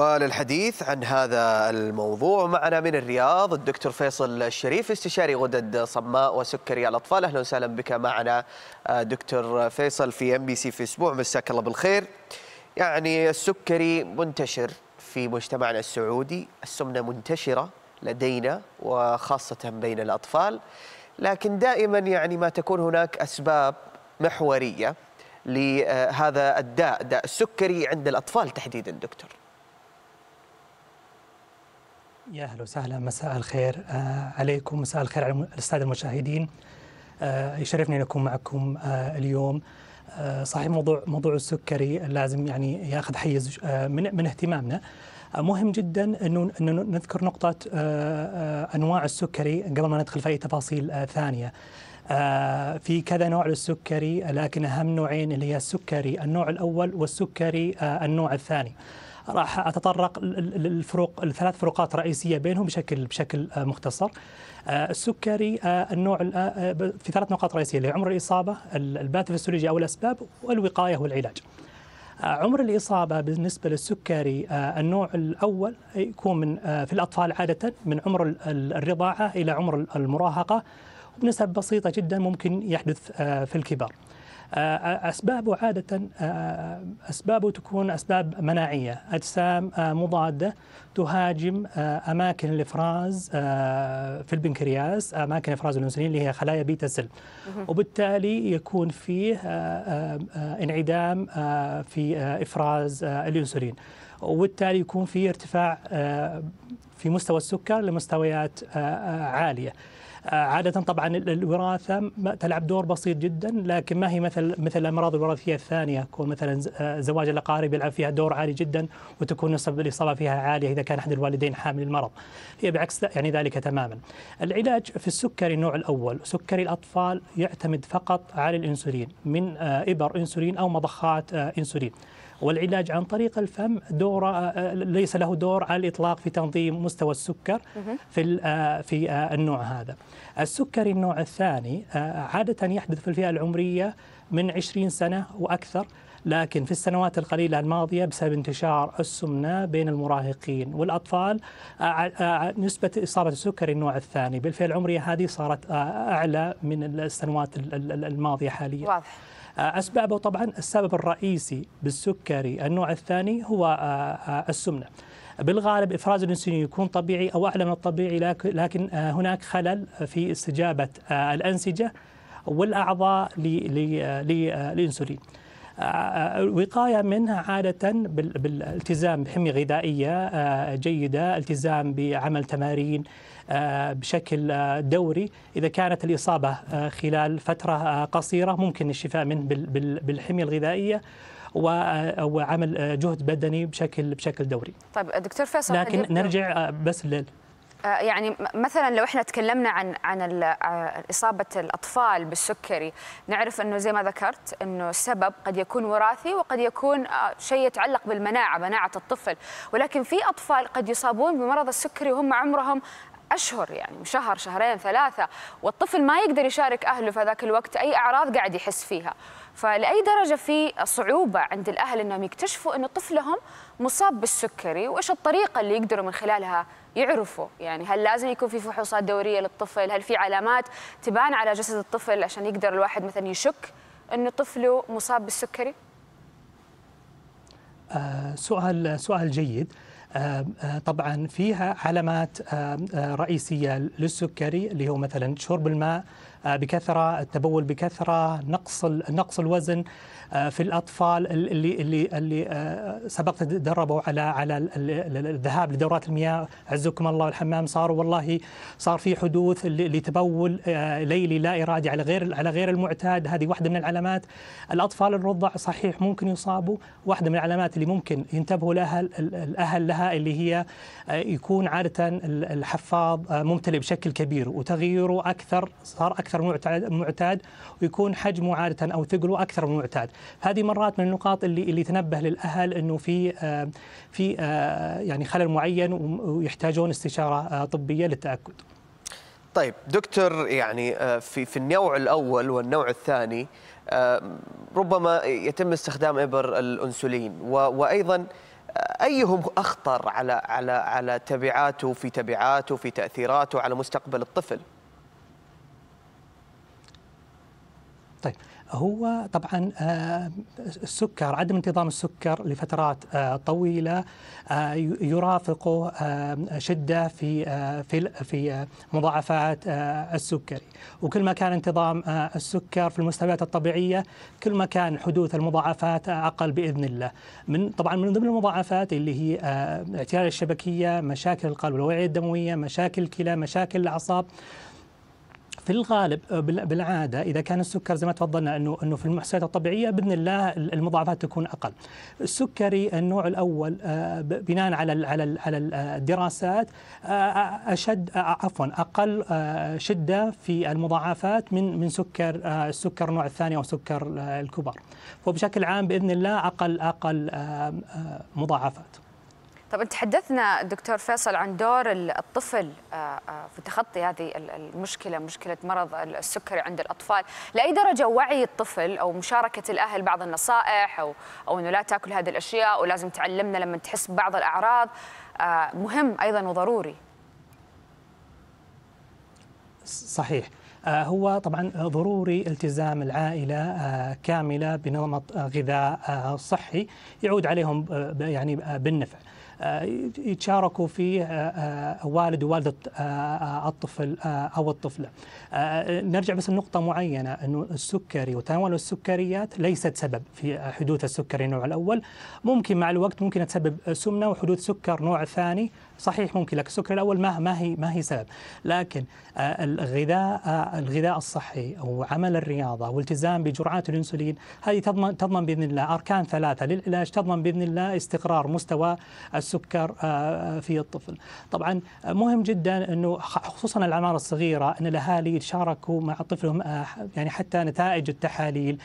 وللحديث عن هذا الموضوع معنا من الرياض الدكتور فيصل الشريف استشاري غدد صماء وسكري الاطفال اهلا وسهلا بك معنا آه، دكتور فيصل في ام بي سي في اسبوع مساك الله بالخير يعني السكري منتشر في مجتمعنا السعودي السمنه منتشره لدينا وخاصه بين الاطفال لكن دائما يعني ما تكون هناك اسباب محوريه لهذا الداء داء السكري عند الاطفال تحديدا دكتور يا اهلا وسهلا مساء الخير آه، عليكم مساء الخير على الساده المشاهدين آه، يشرفني ان اكون معكم آه، اليوم صحيح موضوع موضوع السكري لازم يعني ياخذ حيز من من اهتمامنا مهم جدا انه انه نذكر نقطه انواع السكري قبل ما ندخل في اي تفاصيل ثانيه في كذا نوع للسكري لكن اهم نوعين اللي هي السكري النوع الاول والسكري النوع الثاني راح اتطرق للفروق الثلاث فروقات رئيسيه بينهم بشكل بشكل آه، مختصر. آه، السكري آه، النوع في ثلاث نقاط رئيسيه اللي عمر الاصابه، الباث فيسيولوجي او الاسباب والوقايه والعلاج. عمر الإصابة بالنسبة للسكري النوع الأول يكون من في الأطفال عادة من عمر الرضاعة إلى عمر المراهقة وبنسب بسيطة جدا ممكن يحدث في الكبار. آه، أسبابه عادة آه، أسبابه تكون أسباب مناعية أجسام آه، مضادة تهاجم أماكن الإفراز في البنكرياس أماكن إفراز الأنسولين اللي هي خلايا بيتا سيل وبالتالي يكون فيه انعدام في إفراز الأنسولين وبالتالي يكون في ارتفاع في مستوى السكر لمستويات عاليه. آه، عادة طبعا الوراثة تلعب دور بسيط جدا لكن ما هي مثل مثل الأمراض الوراثية الثانية يكون مثلا آه، زواج الأقارب يلعب فيها دور عالي جدا وتكون نسب الإصابة فيها عالية إذا كان أحد الوالدين حامل المرض هي بعكس يعني ذلك تماما العلاج في السكري النوع الأول سكري الأطفال يعتمد فقط على الإنسولين من آه، إبر إنسولين أو مضخات إنسولين والعلاج عن طريق الفم دور آه، آه، ليس له دور على الاطلاق في تنظيم مستوى السكر في آه، في النوع هذا. السكري النوع الثاني عاده يحدث في الفئه العمريه من 20 سنه واكثر لكن في السنوات القليلة الماضية بسبب انتشار السمنة بين المراهقين والأطفال نسبة إصابة السكري النوع الثاني بالفئة العمرية هذه صارت أعلى من السنوات الماضية حاليا واضح. آه، أسبابه طبعا السبب الرئيسي بالسكري النوع الثاني هو آه، آه، السمنة بالغالب افراز الانسولين يكون طبيعي او اعلى من الطبيعي لكن هناك خلل في استجابه الانسجه والاعضاء للانسولين الوقاية منها عادة بالالتزام بحمية غذائية آه، جيدة التزام بعمل تمارين آه، بشكل آه، دوري إذا كانت الإصابة خلال فترة قصيرة ممكن الشفاء منه بالحمية الغذائية وعمل جهد بدني بشكل بشكل دوري. طيب دكتور فيصل لكن نرجع بس لل آه، يعني مثلا لو احنا تكلمنا عن عن آه، اصابه الاطفال بالسكري نعرف انه زي ما ذكرت انه السبب قد يكون وراثي وقد يكون آه، شيء يتعلق بالمناعه مناعه الطفل ولكن في اطفال قد يصابون بمرض السكري وهم عمرهم اشهر يعني شهر شهرين ثلاثه والطفل ما يقدر يشارك اهله في ذاك الوقت اي اعراض قاعد يحس فيها فلاي درجه في صعوبه عند الاهل انهم يكتشفوا ان طفلهم مصاب بالسكري وايش الطريقه اللي يقدروا من خلالها يعرفوا يعني هل لازم يكون في فحوصات دوريه للطفل هل في علامات تبان على جسد الطفل عشان يقدر الواحد مثلا يشك انه طفله مصاب بالسكري آه سؤال سؤال جيد آه، آه، طبعا فيها علامات آه، رئيسيه للسكري اللي هو مثلا شرب الماء آه، بكثره، التبول بكثره، نقص نقص الوزن آه، في الاطفال اللي اللي اللي آه، سبق تدربوا على على الذهاب لدورات المياه، عزكم الله والحمام صار والله صار في حدوث لتبول ليلي لا ارادي على غير على غير المعتاد، هذه واحده من العلامات. الاطفال الرضع صحيح ممكن يصابوا، واحده من العلامات اللي ممكن ينتبهوا لها الاهل لها اللي هي يكون عاده الحفاض ممتلئ بشكل كبير وتغييره اكثر صار اكثر اكثر من المعتاد ويكون حجمه عاده او ثقله اكثر من المعتاد هذه مرات من النقاط اللي اللي تنبه للاهل انه في آه، في آه، يعني خلل معين ويحتاجون استشاره آه، طبيه للتاكد طيب دكتور يعني في في النوع الاول والنوع الثاني ربما يتم استخدام ابر الانسولين وايضا ايهم اخطر على على على تبعاته في تبعاته في تاثيراته على مستقبل الطفل؟ طيب هو طبعا آه، السكر عدم انتظام السكر لفترات آه، طويله آه، يرافقه شده في في في مضاعفات السكري وكل ما كان انتظام السكر في المستويات الطبيعيه كل ما كان حدوث المضاعفات اقل باذن الله من طبعا من ضمن المضاعفات اللي هي اعتلال الشبكيه مشاكل القلب والأوعية الدمويه مشاكل الكلى مشاكل الاعصاب في الغالب أه، بالعاده اذا كان السكر زي ما تفضلنا انه انه في المحصلات الطبيعيه باذن الله المضاعفات تكون اقل. السكري النوع الاول أه، بناء على على على الدراسات أه، اشد عفوا اقل شده في المضاعفات من من سكر السكر النوع الثاني او سكر الكبار. وبشكل عام باذن الله اقل اقل مضاعفات. طب تحدثنا دكتور فيصل عن دور الطفل آه، آه، في تخطي هذه المشكله مشكله مرض السكري عند الاطفال لاي درجه وعي الطفل او مشاركه الاهل بعض النصائح او او انه لا تاكل هذه الاشياء ولازم تعلمنا لما تحس ببعض الاعراض آه، مهم ايضا وضروري صحيح هو طبعا ضروري التزام العائله كامله بنمط غذاء صحي يعود عليهم يعني بالنفع آه، يتشاركوا فيه آه، آه، والد ووالدة الطفل أو الطفلة نرجع بس لنقطة معينة أنه السكري وتناول السكريات ليست سبب في حدوث السكري النوع الأول ممكن مع الوقت ممكن تسبب سمنة وحدوث سكر نوع ثاني صحيح ممكن لك السكر الاول ما ما هي ما هي سبب لكن آه، الغذاء آه، الغذاء الصحي او عمل الرياضه والتزام بجرعات الانسولين هذه تضمن تضمن باذن الله اركان ثلاثه للعلاج تضمن باذن الله استقرار مستوى السكر آه، في الطفل. طبعا مهم جدا انه خصوصا الاعمار الصغيره ان الاهالي يتشاركوا مع طفلهم يعني حتى نتائج التحاليل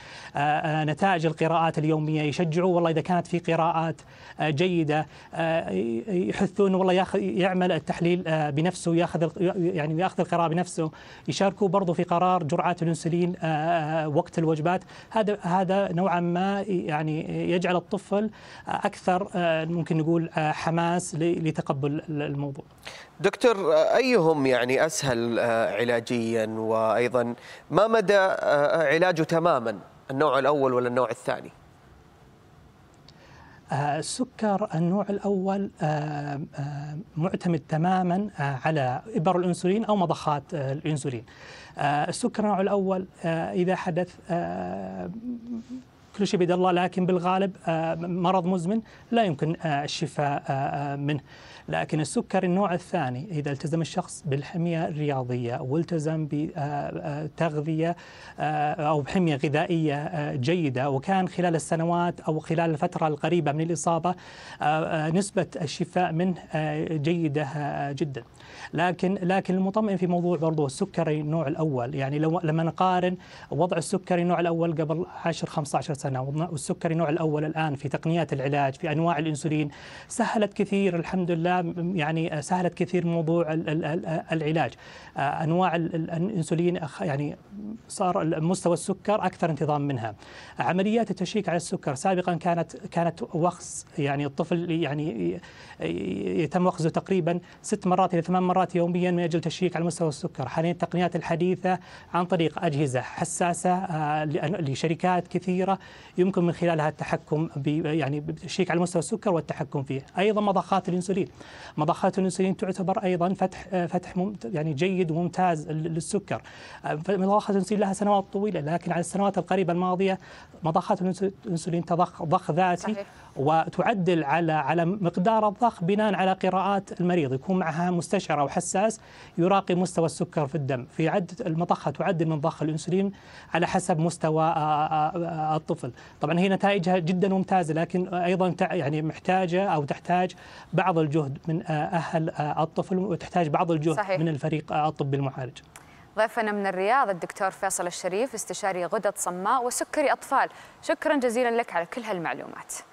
نتائج القراءات اليوميه يشجعوا والله اذا كانت في قراءات جيده يحثون والله ياخذ يعمل التحليل آه، بنفسه ياخذ يعني ياخذ القرار بنفسه يشاركوا برضه في قرار جرعات الانسولين آه، آه، وقت الوجبات هذا هذا نوعا ما يعني يجعل الطفل اكثر ممكن نقول حماس لتقبل الموضوع دكتور ايهم يعني اسهل علاجيا وايضا ما مدى علاجه تماما النوع الاول ولا النوع الثاني السكر النوع الأول آه، آه، معتمد تماما آه، على إبر الأنسولين أو مضخات الأنسولين السكر النوع الأول إذا حدث كل شيء بيد الله لكن بالغالب آه، مرض مزمن لا يمكن آه، الشفاء آه، منه لكن السكر النوع الثاني إذا التزم الشخص بالحمية الرياضية والتزم بتغذية أو بحمية غذائية جيدة وكان خلال السنوات أو خلال الفترة القريبة من الإصابة نسبة الشفاء منه جيدة جدا لكن لكن المطمئن في موضوع برضو السكري النوع الأول يعني لو لما نقارن وضع السكري النوع الأول قبل 10 15 سنة والسكري النوع الأول الآن في تقنيات العلاج في أنواع الإنسولين سهلت كثير الحمد لله يعني آه، سهلت كثير موضوع العلاج آه، أنواع الإنسولين يعني صار مستوى السكر أكثر انتظام منها عمليات التشيك على السكر سابقا كانت كانت وخز يعني الطفل يعني يتم وخزه تقريبا ست مرات إلى ثمان مرات يوميا من أجل تشيك على مستوى السكر حاليا التقنيات الحديثة عن طريق أجهزة حساسة آه، لشركات كثيرة يمكن من خلالها التحكم يعني بشيك على مستوى السكر والتحكم فيه ايضا مضخات الانسولين مضخات الانسولين تعتبر ايضا فتح آه، فتح يعني جيد وممتاز للسكر آه، مضخات الانسولين لها سنوات طويله لكن على السنوات القريبه الماضيه مضخات الانسولين تضخ ضخ ذاتي صحيح. وتعدل على على مقدار الضخ بناء على قراءات المريض يكون معها مستشعر او حساس يراقب مستوى السكر في الدم في عده المضخه تعدل من ضخ الانسولين على حسب مستوى آه، الطفل الطفل طبعا هي نتائجها جدا ممتازة لكن أيضا يعني محتاجة أو تحتاج بعض الجهد من أهل الطفل وتحتاج بعض الجهد صحيح. من الفريق الطبي المعالج ضيفنا من الرياض الدكتور فيصل الشريف استشاري غدد صماء وسكري أطفال شكرا جزيلا لك على كل هالمعلومات